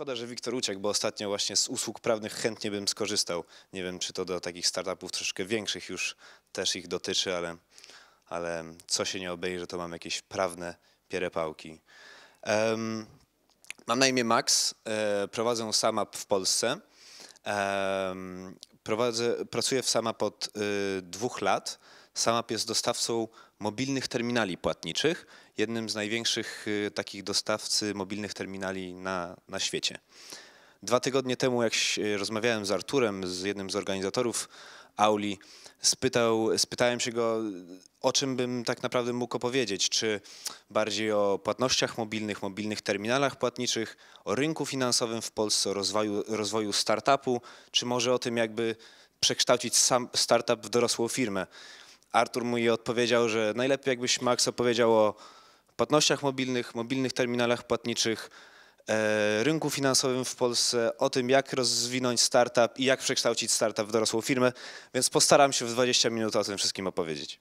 Szkoda, że Wiktor uciekł, bo ostatnio właśnie z usług prawnych chętnie bym skorzystał. Nie wiem, czy to do takich startupów troszkę większych już też ich dotyczy, ale, ale co się nie obejrzy, to mam jakieś prawne pierepałki. Um, mam na imię Max, e, prowadzę sama w Polsce. prowadzę, pracuję w sama od y, dwóch lat. Samap jest dostawcą mobilnych terminali płatniczych jednym z największych y, takich dostawcy mobilnych terminali na, na świecie. Dwa tygodnie temu, jak y, rozmawiałem z Arturem, z jednym z organizatorów Auli, spytał, spytałem się go, y, o czym bym tak naprawdę mógł opowiedzieć. Czy bardziej o płatnościach mobilnych, mobilnych terminalach płatniczych, o rynku finansowym w Polsce, o rozwoju, rozwoju startupu, czy może o tym, jakby przekształcić sam startup w dorosłą firmę. Artur mu odpowiedział, że najlepiej jakbyś Max opowiedział o płatnościach mobilnych, mobilnych terminalach płatniczych, e, rynku finansowym w Polsce, o tym jak rozwinąć startup i jak przekształcić startup w dorosłą firmę, więc postaram się w 20 minut o tym wszystkim opowiedzieć.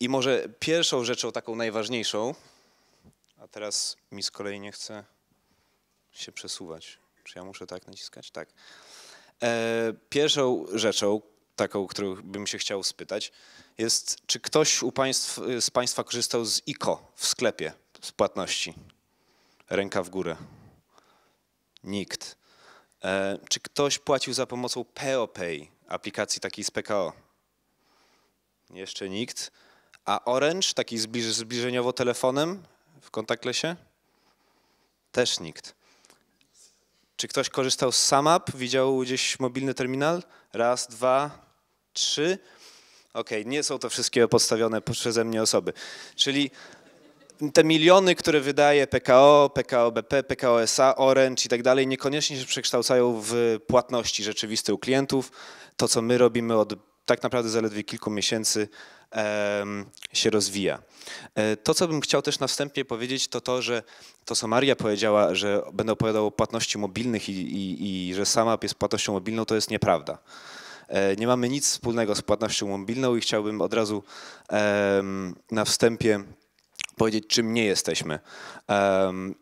I może pierwszą rzeczą, taką najważniejszą, a teraz mi z kolei nie chce się przesuwać. Czy ja muszę tak naciskać? Tak. E, pierwszą rzeczą, taką, którą bym się chciał spytać, jest, czy ktoś państw, z Państwa korzystał z ICO w sklepie z płatności? Ręka w górę. Nikt. E, czy ktoś płacił za pomocą PeoPay, aplikacji takiej z PKO? Jeszcze nikt. A Orange, taki zbliż, zbliżeniowo telefonem w się? Też nikt. Czy ktoś korzystał z SumUp? Widział gdzieś mobilny terminal? Raz, dwa, trzy. Okej, okay, nie są to wszystkie postawione przeze mnie osoby. Czyli te miliony, które wydaje PKO, PKO BP, PKO SA, Orange i tak dalej, niekoniecznie się przekształcają w płatności rzeczywiste u klientów. To, co my robimy od tak naprawdę zaledwie kilku miesięcy, się rozwija. E, to, co bym chciał też na wstępie powiedzieć, to to, że to, co Maria powiedziała, że będę opowiadał o płatności mobilnych i, i, i że sama jest płatnością mobilną, to jest nieprawda. E, nie mamy nic wspólnego z płatnością mobilną i chciałbym od razu na wstępie powiedzieć, czym nie jesteśmy.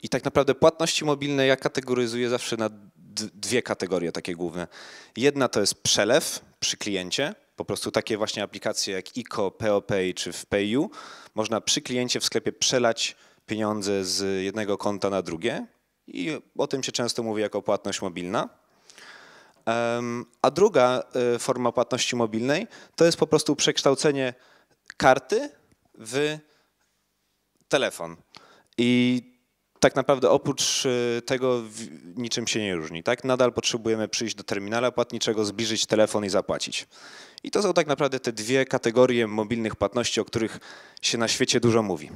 I tak naprawdę płatności mobilne ja kategoryzuję zawsze na dwie kategorie takie główne. Jedna to jest przelew przy kliencie, po prostu takie właśnie aplikacje jak ICO, PeoPay czy w PayU można przy kliencie w sklepie przelać pieniądze z jednego konta na drugie i o tym się często mówi jako płatność mobilna. A druga y, forma płatności mobilnej to jest po prostu przekształcenie karty w telefon. I tak naprawdę oprócz y, tego niczym się nie różni. Tak? Nadal potrzebujemy przyjść do terminala płatniczego, zbliżyć telefon i zapłacić. I to są tak naprawdę te dwie kategorie mobilnych płatności, o których się na świecie dużo mówi.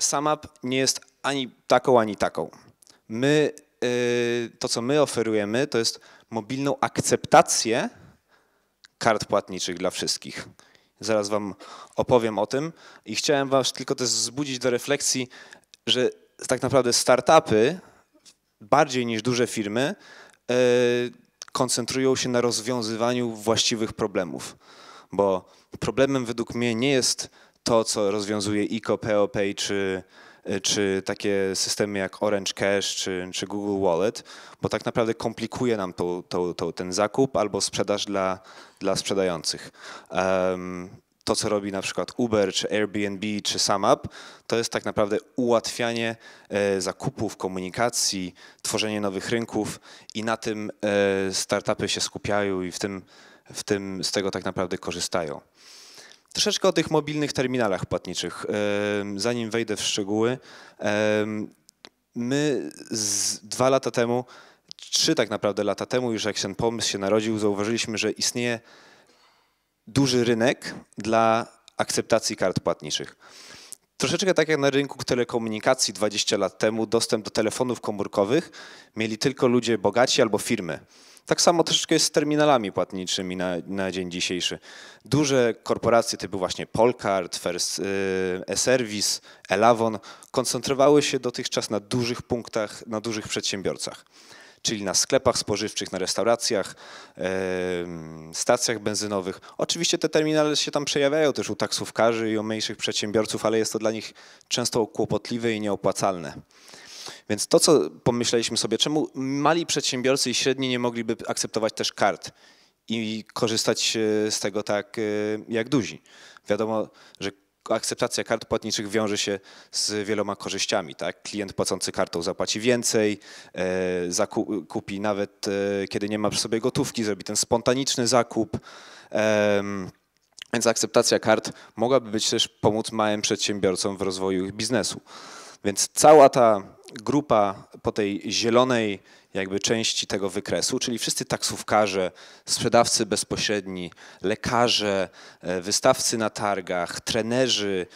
SumUp nie jest ani taką, ani taką. My Y, to co my oferujemy, to jest mobilną akceptację kart płatniczych dla wszystkich. Zaraz Wam opowiem o tym i chciałem Was tylko też zbudzić do refleksji, że tak naprawdę startupy bardziej niż duże firmy y, koncentrują się na rozwiązywaniu właściwych problemów, bo problemem według mnie nie jest to, co rozwiązuje ICO, POP czy E, czy takie systemy jak Orange Cash czy, czy Google Wallet, bo tak naprawdę komplikuje nam to, to, to, ten zakup albo sprzedaż dla, dla sprzedających. Um, to, co robi na przykład Uber, czy Airbnb, czy SumUp, to jest tak naprawdę ułatwianie e, zakupów, komunikacji, tworzenie nowych rynków i na tym e, startupy się skupiają i w tym, w tym z tego tak naprawdę korzystają. Troszeczkę o tych mobilnych terminalach płatniczych, zanim wejdę w szczegóły. My dwa lata temu, trzy tak naprawdę lata temu, już jak ten pomysł się narodził, zauważyliśmy, że istnieje duży rynek dla akceptacji kart płatniczych. Troszeczkę tak jak na rynku telekomunikacji 20 lat temu, dostęp do telefonów komórkowych mieli tylko ludzie bogaci albo firmy. Tak samo troszeczkę jest z terminalami płatniczymi na, na dzień dzisiejszy. Duże korporacje typu właśnie Polcard, First, y, e-Service, Elavon koncentrowały się dotychczas na dużych punktach, na dużych przedsiębiorcach czyli na sklepach spożywczych, na restauracjach, stacjach benzynowych. Oczywiście te terminale się tam przejawiają też u taksówkarzy i u mniejszych przedsiębiorców, ale jest to dla nich często kłopotliwe i nieopłacalne. Więc to, co pomyśleliśmy sobie, czemu mali przedsiębiorcy i średni nie mogliby akceptować też kart i korzystać e, z tego tak e, jak duzi. Wiadomo, że akceptacja kart płatniczych wiąże się z wieloma korzyściami. Tak? Klient płacący kartą zapłaci więcej, e, zakupi nawet kiedy nie ma przy sobie gotówki, zrobi ten spontaniczny zakup. Więc akceptacja kart mogłaby być też pomóc małym przedsiębiorcom w rozwoju ich biznesu. Więc cała ta grupa po tej zielonej jakby części tego wykresu, czyli wszyscy taksówkarze, sprzedawcy bezpośredni, lekarze, e, wystawcy na targach, trenerzy,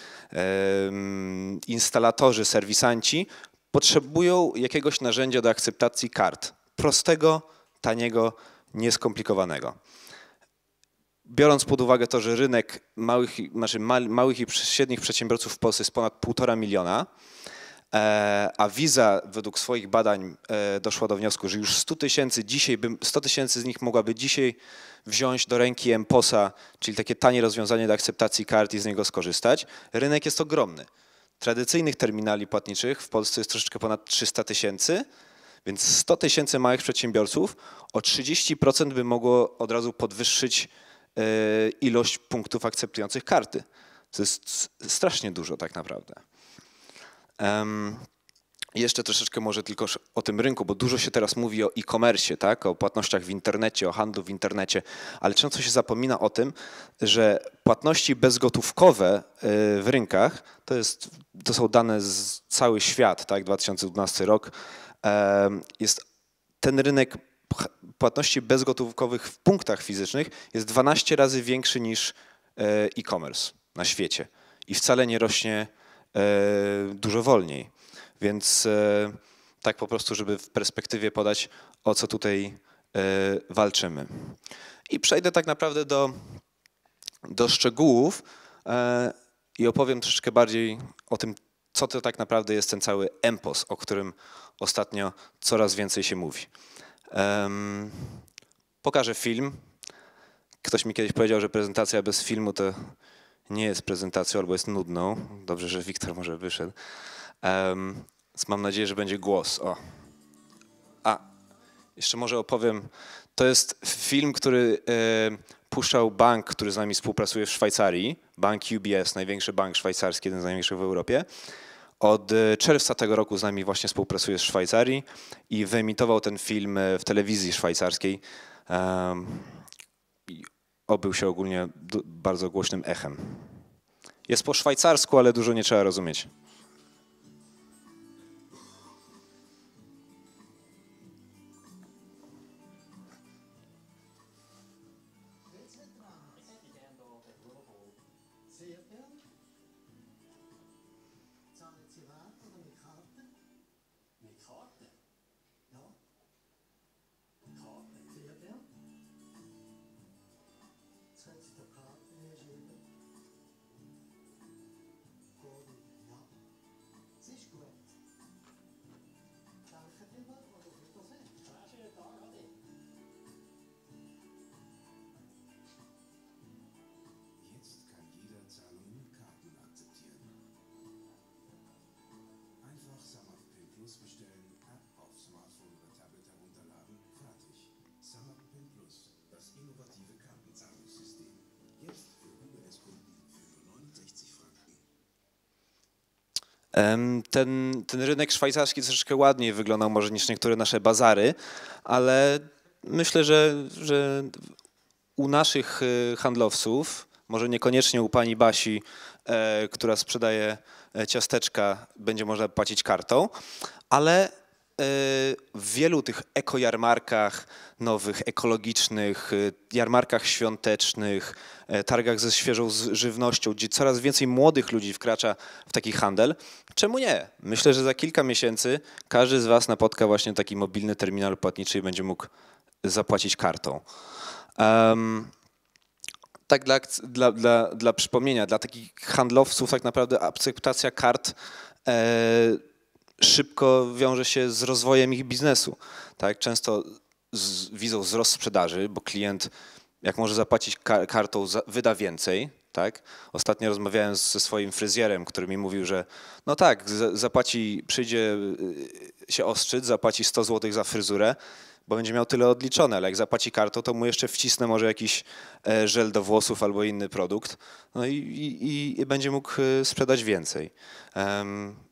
instalatorzy, serwisanci potrzebują jakiegoś narzędzia do akceptacji kart. Prostego, taniego, nieskomplikowanego biorąc pod uwagę to, że rynek małych, znaczy małych i średnich przedsiębiorców w Polsce jest ponad półtora miliona, E, a Visa według swoich badań e, doszła do wniosku, że już 100 tysięcy dzisiaj, 100 tysięcy z nich mogłaby dzisiaj wziąć do ręki MPOSa, czyli takie tanie rozwiązanie do akceptacji kart i z niego skorzystać. Rynek jest ogromny. Tradycyjnych terminali płatniczych w Polsce jest troszeczkę ponad 300 tysięcy, więc 100 tysięcy małych przedsiębiorców o 30% by mogło od razu podwyższyć e, ilość punktów akceptujących karty. To jest strasznie dużo tak naprawdę jeszcze troszeczkę może tylko o tym rynku, bo dużo się teraz mówi o e-commerce, tak? o płatnościach w internecie, o handlu w internecie, ale często się zapomina o tym, że płatności bezgotówkowe y, w rynkach to, jest, to są dane z cały świat, tak? 2012 rok. Jest ten rynek płatności bezgotówkowych w punktach fizycznych jest 12 razy większy niż y, e-commerce na świecie i wcale nie rośnie E, dużo wolniej. Więc e, tak po prostu, żeby w perspektywie podać, o co tutaj e, walczymy. I przejdę tak naprawdę do, do szczegółów i opowiem troszeczkę bardziej o tym, co to tak naprawdę jest ten cały EMPOS, o którym ostatnio coraz więcej się mówi. pokażę film. Ktoś mi kiedyś powiedział, że prezentacja bez filmu to nie jest prezentacją albo jest nudną. Dobrze, że Wiktor może wyszedł. Um, mam nadzieję, że będzie głos. O. A, jeszcze może opowiem. To jest film, który e, puszczał bank, który z nami współpracuje w Szwajcarii. Bank UBS, największy bank szwajcarski, jeden z największych w Europie. Od e, czerwca tego roku z nami właśnie współpracuje w Szwajcarii i wyemitował ten film e, w telewizji szwajcarskiej. Um, obył się ogólnie bardzo głośnym echem. Jest po szwajcarsku, ale dużo nie trzeba rozumieć. Ten, ten rynek szwajcarski troszeczkę ładniej wyglądał może niż niektóre nasze bazary, ale myślę, że, że u naszych y, handlowców, może niekoniecznie u pani Basi, e, która sprzedaje e, ciasteczka, będzie można płacić kartą, ale w wielu tych ekojarmarkach nowych, ekologicznych, y, jarmarkach świątecznych, y, targach ze świeżą żywnością, gdzie coraz więcej młodych ludzi wkracza w taki handel. Czemu nie? Myślę, że za kilka miesięcy każdy z Was napotka właśnie taki mobilny terminal płatniczy i będzie mógł zapłacić kartą. Um, tak dla, dla, dla, dla przypomnienia, dla takich handlowców tak naprawdę akceptacja kart e, szybko wiąże się z rozwojem ich biznesu. Tak? Często z, widzą wzrost sprzedaży, bo klient jak może zapłacić kar kartą, za, wyda więcej. Tak? Ostatnio rozmawiałem ze swoim fryzjerem, który mi mówił, że no tak, zapłaci, przyjdzie y, się ostrzyc, zapłaci 100 zł za fryzurę, bo będzie miał tyle odliczone, ale jak zapłaci kartą, to mu jeszcze wcisnę może jakiś e, żel do włosów albo inny produkt, no i, i, i będzie mógł y, sprzedać więcej.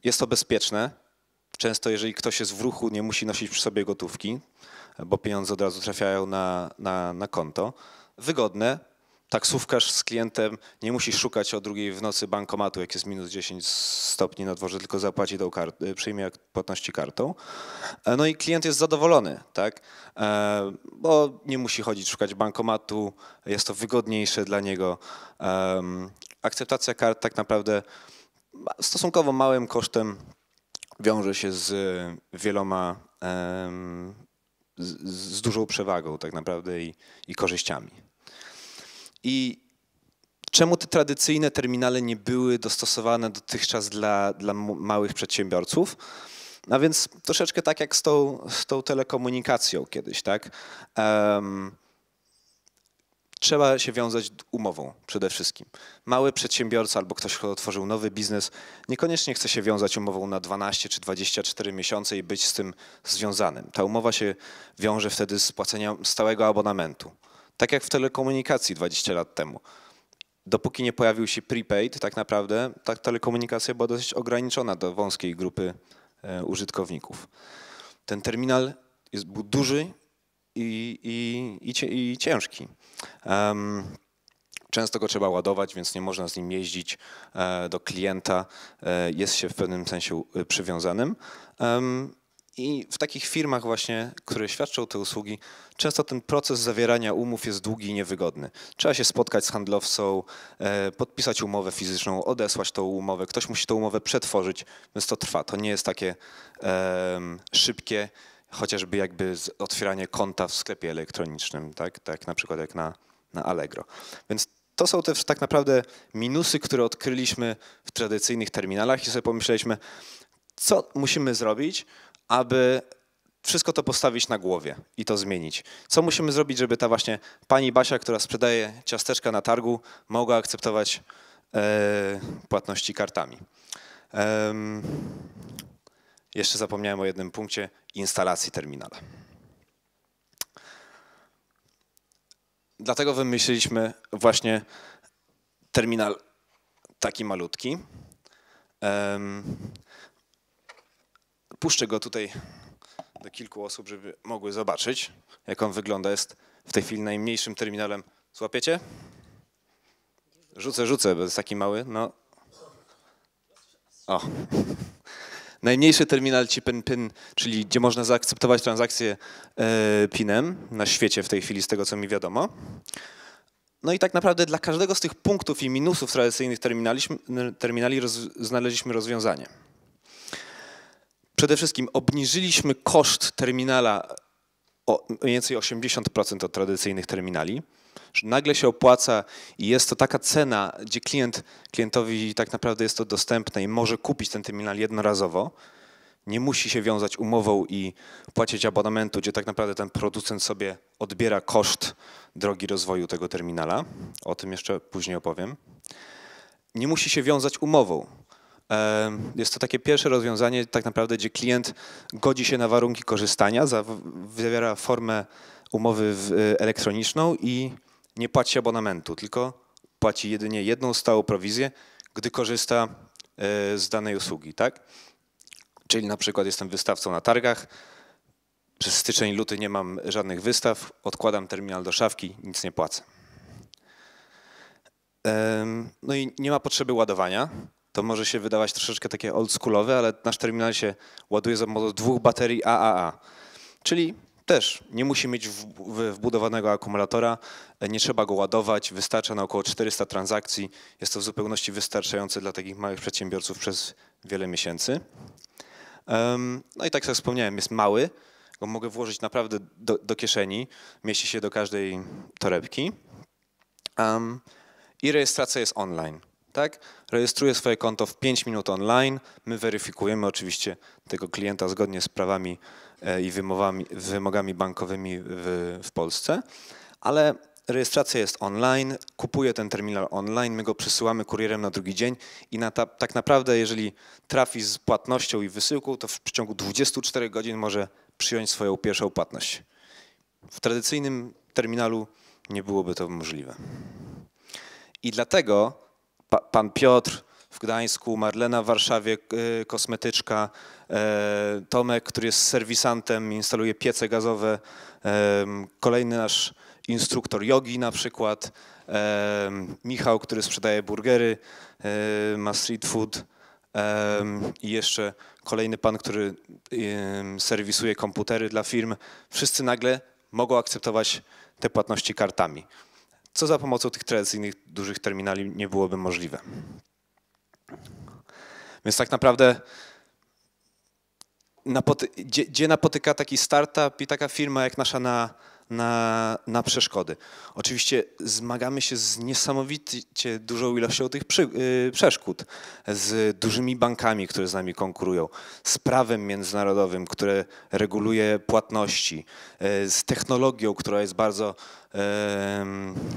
Jest to bezpieczne, Często, jeżeli ktoś jest w ruchu, nie musi nosić przy sobie gotówki, bo pieniądze od razu trafiają na, na, na konto. Wygodne. Taksówkarz z klientem nie musi szukać o drugiej w nocy bankomatu, jak jest minus 10 stopni na dworze, tylko zapłaci tą kartę, przyjmie płatności kartą. E, no i klient jest zadowolony, tak? E, bo nie musi chodzić szukać bankomatu, jest to wygodniejsze dla niego. Akceptacja kart tak naprawdę stosunkowo małym kosztem wiąże się z y, wieloma, z, dużą przewagą tak naprawdę i, i korzyściami. I czemu te tradycyjne terminale nie były dostosowane dotychczas dla, dla małych przedsiębiorców? A no więc troszeczkę tak jak z tą, z tą telekomunikacją kiedyś, tak? Um, Trzeba się wiązać umową przede wszystkim. Mały przedsiębiorca albo ktoś, kto otworzył nowy biznes, niekoniecznie chce się wiązać umową na 12 czy 24 miesiące i być z tym związanym. Ta umowa się wiąże wtedy z płaceniem stałego abonamentu. Tak jak w telekomunikacji 20 lat temu. Dopóki nie pojawił się prepaid, tak naprawdę ta telekomunikacja była dosyć ograniczona do wąskiej grupy e, użytkowników. Ten terminal jest, był duży i, i, i ciężki. Często go trzeba ładować, więc nie można z nim jeździć e, do klienta. E, jest się w pewnym sensie e, przywiązanym. I w takich firmach właśnie, które świadczą te usługi, często ten proces zawierania umów jest długi i niewygodny. Trzeba się spotkać z handlowcą, podpisać umowę fizyczną, odesłać tą umowę, ktoś musi tą umowę przetworzyć, więc to trwa. To nie jest takie szybkie chociażby jakby otwieranie konta w sklepie elektronicznym, tak, tak na przykład jak na, na Allegro. Więc to są też tak naprawdę minusy, które odkryliśmy w tradycyjnych terminalach i sobie pomyśleliśmy, co musimy zrobić, aby wszystko to postawić na głowie i to zmienić. Co musimy zrobić, żeby ta właśnie pani Basia, która sprzedaje ciasteczka na targu, mogła akceptować e, płatności kartami. jeszcze zapomniałem o jednym punkcie instalacji terminala. Dlatego wymyśliliśmy właśnie terminal taki malutki. Puszczę go tutaj do kilku osób, żeby mogły zobaczyć, jak on wygląda. Jest w tej chwili najmniejszym terminalem. Złapiecie? Rzucę, rzucę, bo jest taki mały. No. O najmniejszy terminal Chipen PIN, czyli gdzie można zaakceptować transakcję e, PIN-em na świecie w tej chwili, z tego co mi wiadomo. No i tak naprawdę dla każdego z tych punktów i minusów tradycyjnych terminali, terminali roz, znaleźliśmy rozwiązanie. Przede wszystkim obniżyliśmy koszt terminala o mniej więcej 80% od tradycyjnych terminali że nagle się opłaca i jest to taka cena, gdzie klient, klientowi tak naprawdę jest to dostępne i może kupić ten terminal jednorazowo, nie musi się wiązać umową i płacić abonamentu, gdzie tak naprawdę ten producent sobie odbiera koszt drogi rozwoju tego terminala. O tym jeszcze później opowiem. Nie musi się wiązać umową. Jest to takie pierwsze rozwiązanie, tak naprawdę, gdzie klient godzi się na warunki korzystania, zawiera formę umowy y, elektroniczną i nie płaci abonamentu, tylko płaci jedynie jedną stałą prowizję, gdy korzysta e, z danej usługi, tak? Czyli na przykład jestem wystawcą na targach, przez styczeń, luty nie mam żadnych wystaw, odkładam terminal do szafki, nic nie płacę. No i nie ma potrzeby ładowania. To może się wydawać troszeczkę takie oldschoolowe, ale nasz terminal się ładuje za pomocą dwóch baterii AAA. Czyli też nie musi mieć wbudowanego akumulatora, nie trzeba go ładować, wystarcza na około 400 transakcji. Jest to w zupełności wystarczające dla takich małych przedsiębiorców przez wiele miesięcy. No i tak jak wspomniałem, jest mały, go mogę włożyć naprawdę do, do kieszeni, mieści się do każdej torebki. I rejestracja jest online tak? Rejestruje swoje konto w 5 minut online. My weryfikujemy oczywiście tego klienta zgodnie z prawami e, i wymowami, wymogami bankowymi w, w Polsce, ale rejestracja jest online, kupuje ten terminal online, my go przesyłamy kurierem na drugi dzień i na ta, tak naprawdę, jeżeli trafi z płatnością i wysyłką, to w przeciągu 24 godzin może przyjąć swoją pierwszą płatność. W tradycyjnym terminalu nie byłoby to możliwe. I dlatego pa, pan Piotr w Gdańsku, Marlena w Warszawie, y, kosmetyczka, e, Tomek, który jest serwisantem, instaluje piece gazowe, e, kolejny nasz instruktor jogi na przykład, e, Michał, który sprzedaje burgery, ma street food i jeszcze kolejny pan, który y, serwisuje komputery dla firm. Wszyscy nagle mogą akceptować te płatności kartami co za pomocą tych tradycyjnych dużych terminali nie byłoby możliwe. Więc tak naprawdę napoty gdzie, gdzie napotyka taki startup i taka firma jak nasza na, na, na przeszkody. Oczywiście zmagamy się z niesamowicie dużą ilością tych przy, yy, przeszkód, z dużymi bankami, które z nami konkurują, z prawem międzynarodowym, które reguluje płatności, yy, z technologią, która jest bardzo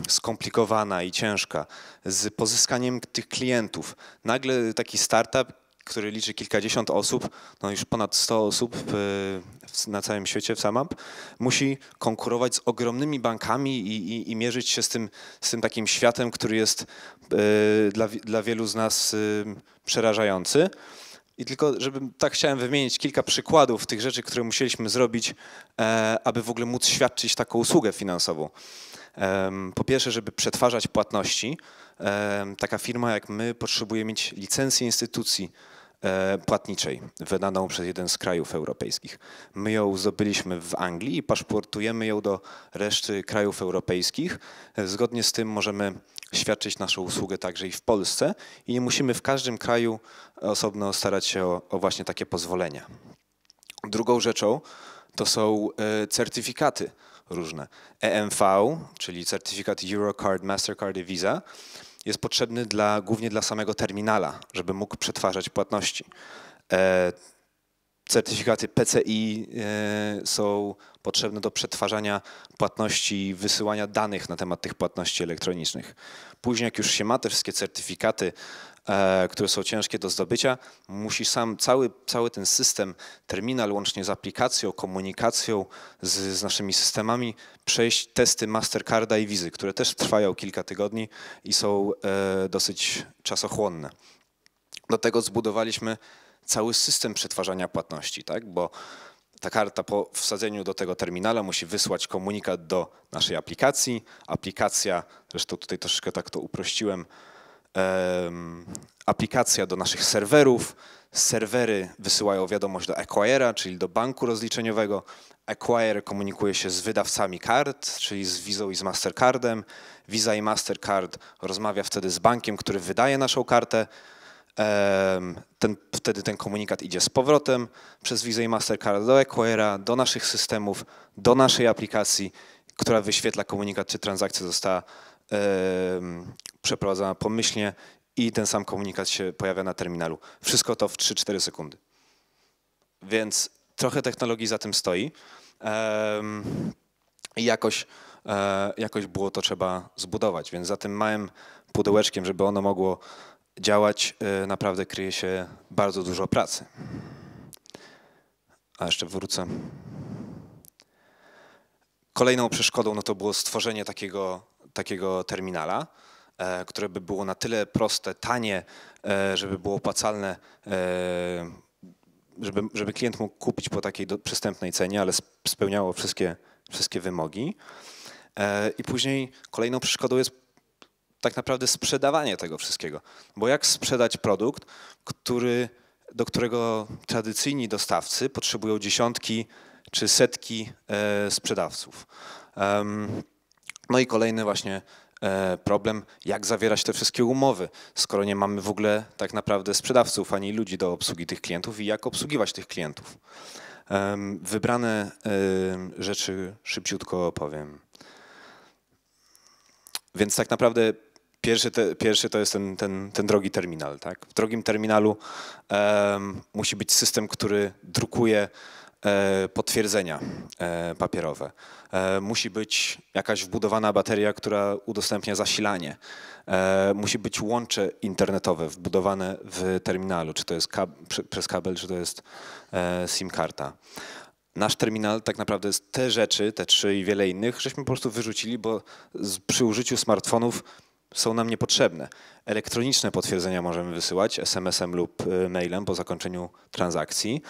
skomplikowana i ciężka, z pozyskaniem tych klientów. Nagle taki startup, który liczy kilkadziesiąt osób, no już ponad 100 osób e, na całym świecie w Samap musi konkurować z ogromnymi bankami i, i, i mierzyć się z tym, z tym takim światem, który jest e, dla, dla wielu z nas e, przerażający. I tylko, żebym tak chciałem wymienić kilka przykładów tych rzeczy, które musieliśmy zrobić, aby w ogóle móc świadczyć taką usługę finansową. Po pierwsze, żeby przetwarzać płatności, taka firma jak my potrzebuje mieć licencję instytucji e, płatniczej wydaną przez jeden z krajów europejskich. My ją zdobyliśmy w Anglii i paszportujemy ją do reszty krajów europejskich. Zgodnie z tym możemy świadczyć naszą usługę także i w Polsce i nie musimy w każdym kraju osobno starać się o, o właśnie takie pozwolenia. Drugą rzeczą to są e, certyfikaty różne. EMV, czyli certyfikat Eurocard, Mastercard i Visa jest potrzebny dla, głównie dla samego terminala, żeby mógł przetwarzać płatności. E, certyfikaty PCI e, są potrzebne do przetwarzania płatności, wysyłania danych na temat tych płatności elektronicznych. Później, jak już się ma te wszystkie certyfikaty, E, które są ciężkie do zdobycia, musi sam cały, cały ten system, terminal łącznie z aplikacją, komunikacją z, z naszymi systemami przejść testy Mastercarda i Wizy, które też trwają kilka tygodni i są e, dosyć czasochłonne. Do tego zbudowaliśmy cały system przetwarzania płatności, tak? bo ta karta po wsadzeniu do tego terminala musi wysłać komunikat do naszej aplikacji. Aplikacja, zresztą tutaj troszeczkę tak to uprościłem, aplikacja do naszych serwerów. Serwery wysyłają wiadomość do acquirera, czyli do banku rozliczeniowego. Acquire komunikuje się z wydawcami kart, czyli z Visa i z Mastercardem. Visa i Mastercard rozmawia wtedy z bankiem, który wydaje naszą kartę. Ten, wtedy ten komunikat idzie z powrotem przez Visa i Mastercard do Acquirera, do naszych systemów, do naszej aplikacji, która wyświetla komunikat, czy transakcja została przeprowadzana pomyślnie i ten sam komunikat się pojawia na terminalu. Wszystko to w 3-4 sekundy. Więc trochę technologii za tym stoi i jakoś, e, jakoś było to trzeba zbudować. Więc za tym małym pudełeczkiem, żeby ono mogło działać, e, naprawdę kryje się bardzo dużo pracy. A jeszcze wrócę. Kolejną przeszkodą no to było stworzenie takiego takiego terminala, e, które by było na tyle proste, tanie, e, żeby było opłacalne, e, żeby, żeby klient mógł kupić po takiej do, przystępnej cenie, ale spełniało wszystkie, wszystkie wymogi. I później kolejną przeszkodą jest tak naprawdę sprzedawanie tego wszystkiego. Bo jak sprzedać produkt, który, do którego tradycyjni dostawcy potrzebują dziesiątki czy setki sprzedawców? No i kolejny właśnie e, problem, jak zawierać te wszystkie umowy, skoro nie mamy w ogóle tak naprawdę sprzedawców ani ludzi do obsługi tych klientów i jak obsługiwać tych klientów. Wybrane e, rzeczy szybciutko opowiem. Więc tak naprawdę pierwszy, te, pierwszy to jest ten, ten, ten drogi terminal. Tak? W drogim terminalu musi być system, który drukuje E, potwierdzenia e, papierowe. E, musi być jakaś wbudowana bateria, która udostępnia zasilanie. Musi być łącze internetowe wbudowane w terminalu, czy to jest kab przez kabel, czy to jest SIM karta nasz terminal tak naprawdę te rzeczy, te trzy i wiele innych, żeśmy po prostu wyrzucili, bo przy użyciu smartfonów są nam niepotrzebne. Elektroniczne potwierdzenia możemy wysyłać SMS-em lub e, mailem po zakończeniu transakcji.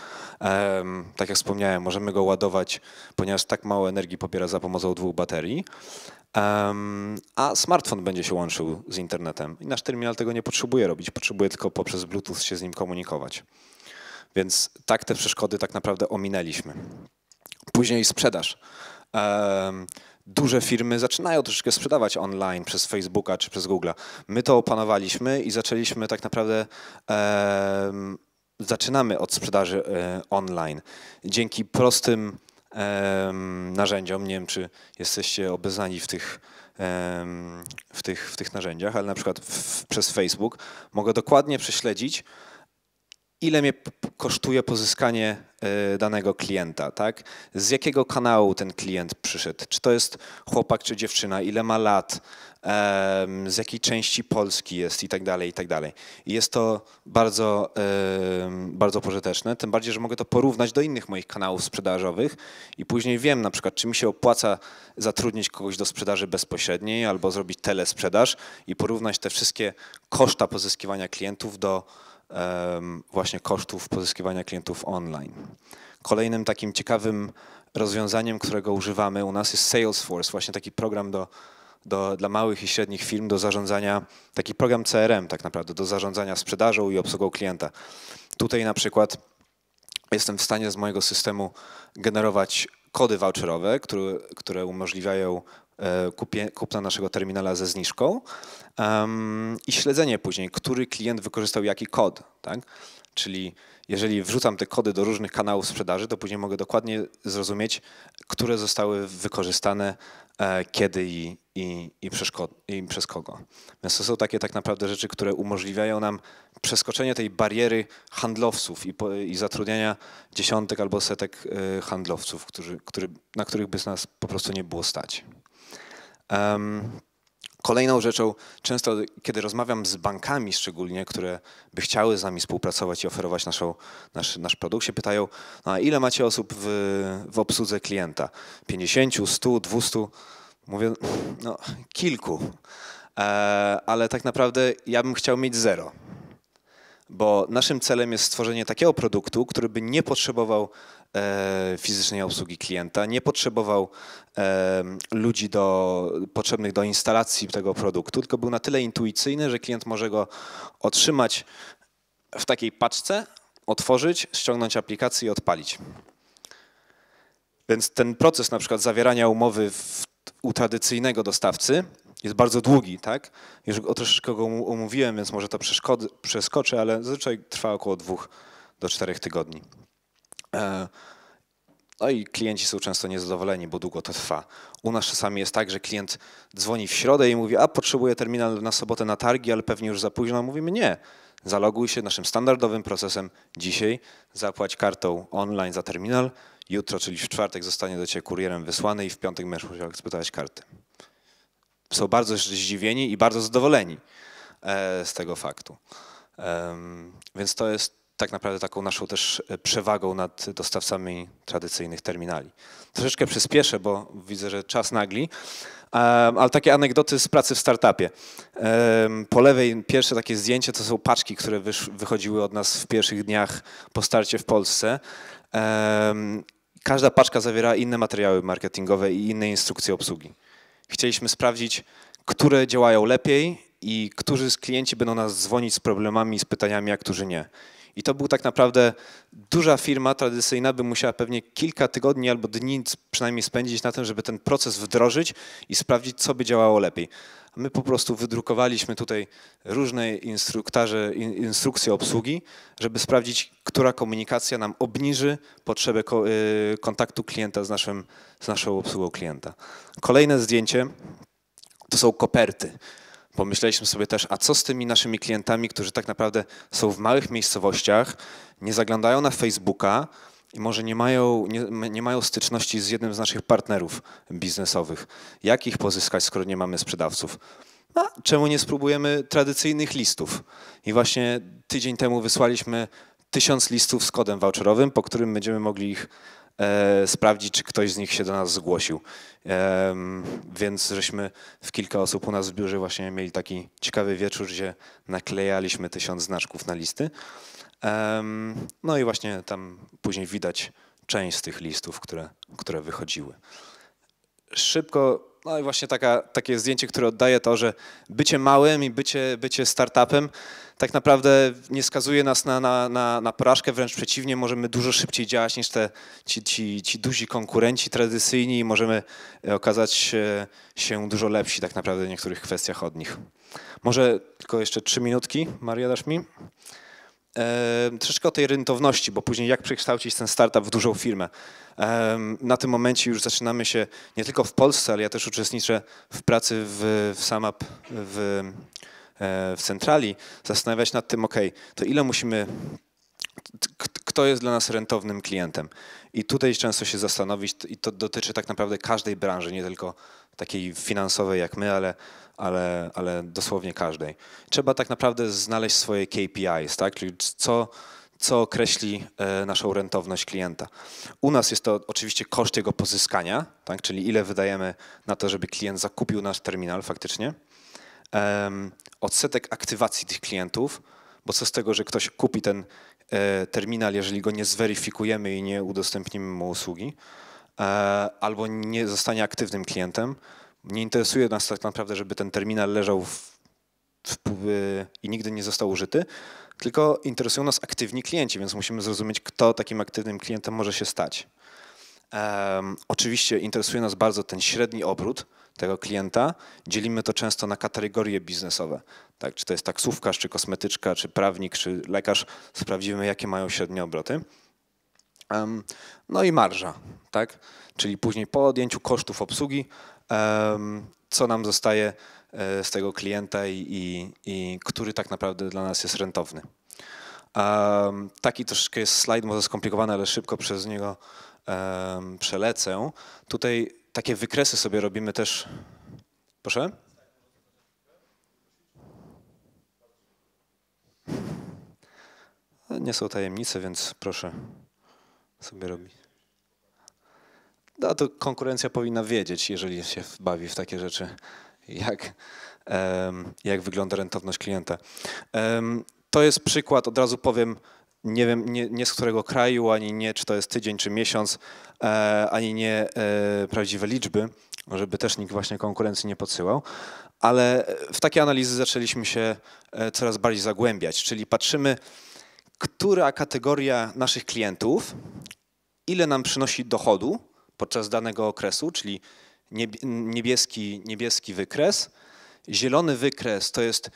Tak jak wspomniałem, możemy go ładować, ponieważ tak mało energii pobiera za pomocą dwóch baterii. A smartfon będzie się łączył z internetem. I nasz terminal tego nie potrzebuje robić, potrzebuje tylko poprzez Bluetooth się z nim komunikować. Więc tak te przeszkody tak naprawdę ominęliśmy. Później sprzedaż duże firmy zaczynają troszeczkę sprzedawać online przez Facebooka czy przez Googlea. My to opanowaliśmy i zaczęliśmy tak naprawdę. E, zaczynamy od sprzedaży e, online. Dzięki prostym e, narzędziom, nie wiem czy jesteście obeznani w tych, w tych, w tych narzędziach, ale na przykład w, przez Facebook mogę dokładnie prześledzić, ile mnie kosztuje pozyskanie e, danego klienta, tak? Z jakiego kanału ten klient przyszedł? Czy to jest chłopak czy dziewczyna, ile ma lat, z jakiej części Polski jest i tak dalej, i tak dalej. Jest to bardzo, bardzo pożyteczne, tym bardziej, że mogę to porównać do innych moich kanałów sprzedażowych i później wiem na przykład, czy mi się opłaca zatrudnić kogoś do sprzedaży bezpośredniej albo zrobić telesprzedaż i porównać te wszystkie koszta pozyskiwania klientów do właśnie kosztów pozyskiwania klientów online. Kolejnym takim ciekawym rozwiązaniem, którego używamy u nas jest Salesforce, właśnie taki program do, do, dla małych i średnich firm do zarządzania, taki program CRM tak naprawdę, do zarządzania sprzedażą i obsługą klienta. Tutaj na przykład jestem w stanie z mojego systemu generować kody voucherowe, które, które umożliwiają E, kupie, kupna naszego terminala ze zniżką um, i śledzenie później, który klient wykorzystał jaki kod. Tak? Czyli jeżeli wrzucam te kody do różnych kanałów sprzedaży, to później mogę dokładnie zrozumieć, które zostały wykorzystane, e, kiedy i, i, i, i, przez kogo. Więc to są takie tak naprawdę rzeczy, które umożliwiają nam przeskoczenie tej bariery handlowców i, po, i zatrudniania dziesiątek albo setek e, handlowców, którzy, który, na których by nas po prostu nie było stać. Kolejną rzeczą, często kiedy rozmawiam z bankami szczególnie, które by chciały z nami współpracować i oferować naszą, nasz, nasz produkt, się pytają, no a ile macie osób w, w obsłudze klienta? 50, 100, 200? Mówię, no kilku, e, ale tak naprawdę ja bym chciał mieć zero, bo naszym celem jest stworzenie takiego produktu, który by nie potrzebował E, fizycznej obsługi klienta, nie potrzebował e, ludzi do, potrzebnych do instalacji tego produktu, tylko był na tyle intuicyjny, że klient może go otrzymać w takiej paczce, otworzyć, ściągnąć aplikację i odpalić. Więc ten proces na przykład zawierania umowy w, u tradycyjnego dostawcy jest bardzo długi, tak? Już o troszeczkę go umówiłem, więc może to przeskoczę, ale zazwyczaj trwa około dwóch do czterech tygodni. E, no i klienci są często niezadowoleni, bo długo to trwa. U nas czasami jest tak, że klient dzwoni w środę i mówi, a potrzebuje terminal na sobotę na targi, ale pewnie już za późno. Mówimy, nie, zaloguj się naszym standardowym procesem dzisiaj, zapłać kartą online za terminal, jutro, czyli w czwartek zostanie do Ciebie kurierem wysłany i w piątek będziesz musiał eksploatować karty. Są bardzo zdziwieni i bardzo zadowoleni e, z tego faktu. Więc to jest tak naprawdę taką naszą też e, przewagą nad dostawcami tradycyjnych terminali. Troszeczkę przyspieszę, bo widzę, że czas nagli, ale takie anegdoty z pracy w startupie. Po lewej pierwsze takie zdjęcie to są paczki, które wychodziły od nas w pierwszych dniach po starcie w Polsce. Każda paczka zawiera inne materiały marketingowe i inne instrukcje obsługi. Chcieliśmy sprawdzić, które działają lepiej i którzy z klienci będą nas dzwonić z problemami i z pytaniami, a którzy nie. I to był tak naprawdę duża firma tradycyjna, by musiała pewnie kilka tygodni albo dni przynajmniej spędzić na tym, żeby ten proces wdrożyć i sprawdzić, co by działało lepiej. My po prostu wydrukowaliśmy tutaj różne instruktaże, instrukcje obsługi, żeby sprawdzić, która komunikacja nam obniży potrzebę y, kontaktu klienta z, naszym, z naszą obsługą klienta. Kolejne zdjęcie to są koperty. Pomyśleliśmy sobie też, a co z tymi naszymi klientami, którzy tak naprawdę są w małych miejscowościach, nie zaglądają na Facebooka i może nie mają, nie, nie mają styczności z jednym z naszych partnerów biznesowych. Jak ich pozyskać, skoro nie mamy sprzedawców? A czemu nie spróbujemy tradycyjnych listów? I właśnie tydzień temu wysłaliśmy tysiąc listów z kodem voucherowym, po którym będziemy mogli ich E, sprawdzić, czy ktoś z nich się do nas zgłosił. Więc żeśmy w kilka osób u nas w biurze właśnie mieli taki ciekawy wieczór, gdzie naklejaliśmy tysiąc znaczków na listy. No i właśnie tam później widać część z tych listów, które, które wychodziły. Szybko no i właśnie taka, takie zdjęcie, które oddaje to, że bycie małym i bycie, bycie startupem tak naprawdę nie skazuje nas na, na, na, na porażkę, wręcz przeciwnie, możemy dużo szybciej działać niż te, ci, ci, ci duzi konkurenci tradycyjni i możemy e, okazać się dużo lepsi tak naprawdę w niektórych kwestiach od nich. Może tylko jeszcze trzy minutki, Maria, dasz mi? E, troszeczkę o tej rentowności, bo później jak przekształcić ten startup w dużą firmę. E, na tym momencie już zaczynamy się nie tylko w Polsce, ale ja też uczestniczę w pracy w, w SAMAP w, e, w centrali, zastanawiać nad tym, ok, to ile musimy kto jest dla nas rentownym klientem. I tutaj często się zastanowić, i to dotyczy tak naprawdę każdej branży, nie tylko takiej finansowej jak my, ale ale, ale dosłownie każdej. Trzeba tak naprawdę znaleźć swoje KPIs, tak? czyli co, co określi e, naszą rentowność klienta. U nas jest to oczywiście koszt jego pozyskania, tak? czyli ile wydajemy na to, żeby klient zakupił nasz terminal faktycznie. odsetek aktywacji tych klientów, bo co z tego, że ktoś kupi ten e, terminal, jeżeli go nie zweryfikujemy i nie udostępnimy mu usługi, e, albo nie zostanie aktywnym klientem, nie interesuje nas tak naprawdę, żeby ten terminal leżał w, w, y, i nigdy nie został użyty, tylko interesują nas aktywni klienci, więc musimy zrozumieć, kto takim aktywnym klientem może się stać. Um, oczywiście interesuje nas bardzo ten średni obrót tego klienta. Dzielimy to często na kategorie biznesowe. Tak, czy to jest taksówkarz, czy kosmetyczka, czy prawnik, czy lekarz. Sprawdzimy, jakie mają średnie obroty. Um, no i marża, tak? czyli później po odjęciu kosztów obsługi co nam zostaje e, z tego klienta i, i, i który tak naprawdę dla nas jest rentowny. taki troszeczkę jest slajd, może skomplikowany, ale szybko przez niego przelecę. Tutaj takie wykresy sobie robimy też. Proszę? Nie są tajemnice, więc proszę sobie robić. No to konkurencja powinna wiedzieć, jeżeli się bawi w takie rzeczy, jak, jak wygląda rentowność klienta. To jest przykład, od razu powiem, nie wiem nie, nie, z którego kraju, ani nie czy to jest tydzień czy miesiąc, e, ani nie e, prawdziwe liczby, żeby też nikt właśnie konkurencji nie podsyłał, ale w takie analizy zaczęliśmy się e, coraz bardziej zagłębiać, czyli patrzymy, która kategoria naszych klientów, ile nam przynosi dochodu, podczas danego okresu, czyli niebieski, niebieski wykres. Zielony wykres to jest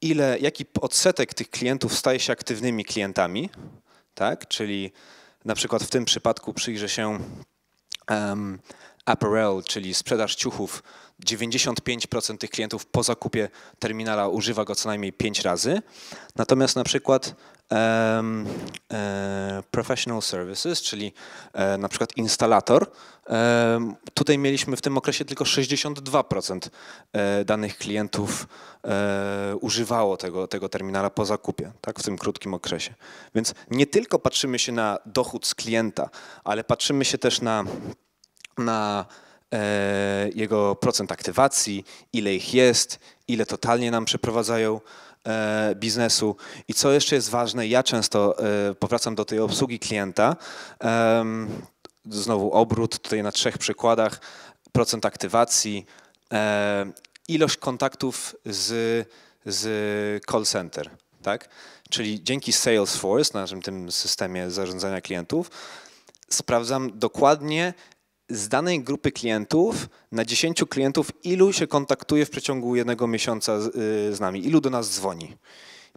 ile, jaki odsetek tych klientów staje się aktywnymi klientami, tak? czyli na przykład w tym przypadku przyjrzę się um, apparel, czyli sprzedaż ciuchów, 95% tych klientów po zakupie terminala używa go co najmniej 5 razy. Natomiast na przykład e, professional services, czyli e, na przykład instalator. E, tutaj mieliśmy w tym okresie tylko 62% e, danych klientów e, używało tego, tego terminala po zakupie, tak, w tym krótkim okresie. Więc nie tylko patrzymy się na dochód z klienta, ale patrzymy się też na, na e, jego procent aktywacji, ile ich jest, ile totalnie nam przeprowadzają E, biznesu. I co jeszcze jest ważne, ja często e, powracam do tej obsługi klienta. Znowu obrót, tutaj na trzech przykładach, procent aktywacji, e, ilość kontaktów z, z call center. Tak? Czyli dzięki Salesforce, naszym tym systemie zarządzania klientów, sprawdzam dokładnie, z danej grupy klientów, na 10 klientów, ilu się kontaktuje w przeciągu jednego miesiąca z, y, z nami, ilu do nas dzwoni.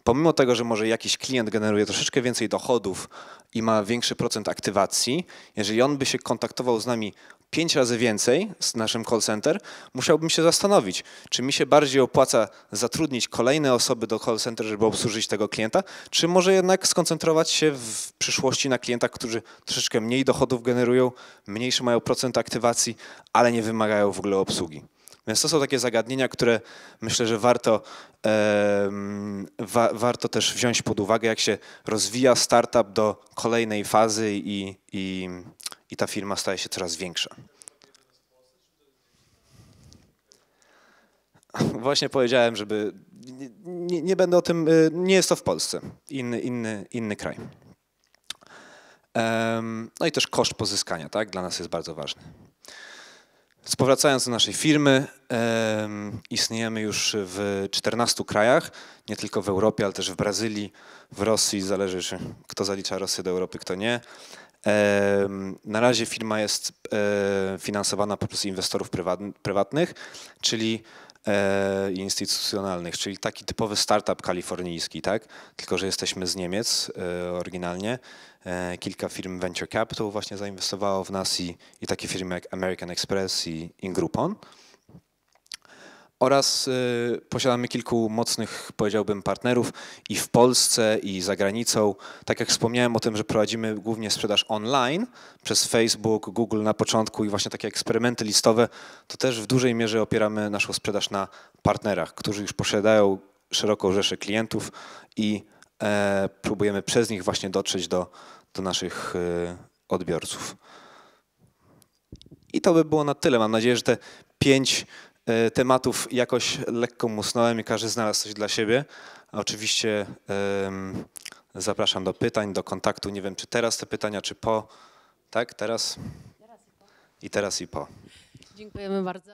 Pomimo tego, że może jakiś klient generuje troszeczkę więcej dochodów i ma większy procent aktywacji, jeżeli on by się kontaktował z nami pięć razy więcej z naszym call center, musiałbym się zastanowić, czy mi się bardziej opłaca zatrudnić kolejne osoby do call center, żeby obsłużyć tego klienta, czy może jednak skoncentrować się w przyszłości na klientach, którzy troszeczkę mniej dochodów generują, mniejszy mają procent aktywacji, ale nie wymagają w ogóle obsługi. Więc to są takie zagadnienia, które myślę, że warto, e, wa, warto też wziąć pod uwagę, jak się rozwija startup do kolejnej fazy i, i i ta firma staje się coraz większa. Właśnie powiedziałem, żeby. Nie, nie, będę o tym. Y, nie jest to w Polsce. Inny, inny, inny kraj. No i też koszt pozyskania, tak? Dla nas jest bardzo ważny. Spowracając do naszej firmy, istniejemy już w 14 krajach, nie tylko w Europie, ale też w Brazylii, w Rosji, zależy czy kto zalicza Rosję do Europy, kto nie. Na razie firma jest e, finansowana poprzez inwestorów prywatnych, czyli e, instytucjonalnych, czyli taki typowy startup kalifornijski, tak? Tylko, że jesteśmy z Niemiec e, oryginalnie. Kilka firm Venture Capital właśnie zainwestowało w nas i, i takie firmy jak American Express i Ingroupon oraz y, posiadamy kilku mocnych, powiedziałbym, partnerów i w Polsce, i za granicą. Tak jak wspomniałem o tym, że prowadzimy głównie sprzedaż online przez Facebook, Google na początku i właśnie takie eksperymenty listowe, to też w dużej mierze opieramy naszą sprzedaż na partnerach, którzy już posiadają szeroką rzeszę klientów i e, próbujemy przez nich właśnie dotrzeć do, do naszych e, odbiorców. I to by było na tyle. Mam nadzieję, że te pięć E, tematów jakoś lekko musnąłem i każdy znalazł coś dla siebie. oczywiście zapraszam do pytań, do kontaktu. Nie wiem, czy teraz te pytania, czy po. Tak, teraz? I teraz i po. Dziękujemy bardzo.